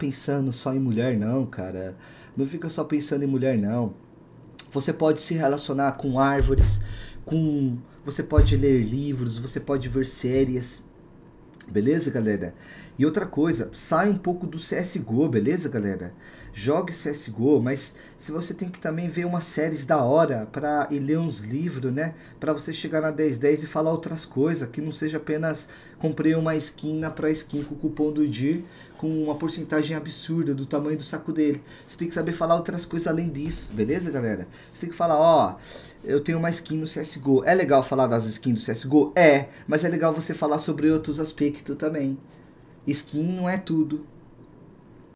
pensando só em mulher, não, cara. Não fica só pensando em mulher, não. Você pode se relacionar com árvores, com. Você pode ler livros, você pode ver séries, Beleza, galera? E outra coisa, sai um pouco do CSGO, beleza, galera? Jogue CSGO, mas se você tem que também ver umas séries da hora para e ler uns livros, né? Para você chegar na 1010 e falar outras coisas, que não seja apenas comprei uma skin na pra skin com o cupom do DIR com uma porcentagem absurda do tamanho do saco dele. Você tem que saber falar outras coisas além disso, beleza, galera? Você tem que falar, ó, eu tenho uma skin no CSGO. É legal falar das skins do CSGO? É, mas é legal você falar sobre outros aspectos também. Skin não é tudo.